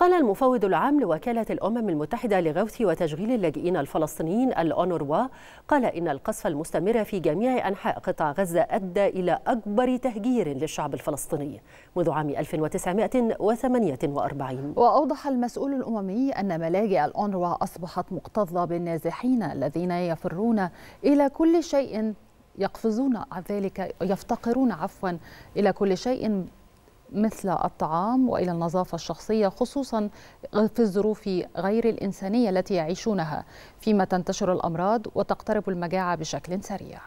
قال المفوض العام لوكالة الأمم المتحدة لغوث وتشغيل اللاجئين الفلسطينيين الأونروا قال إن القصف المستمر في جميع أنحاء قطاع غزة أدى إلى أكبر تهجير للشعب الفلسطيني منذ عام 1948 وأوضح المسؤول الأممي أن ملاجئ الأونروا أصبحت مكتظة بالنازحين الذين يفرون إلى كل شيء يقفزون ذلك يفتقرون عفوا إلى كل شيء مثل الطعام والى النظافه الشخصيه خصوصا في الظروف غير الانسانيه التي يعيشونها فيما تنتشر الامراض وتقترب المجاعه بشكل سريع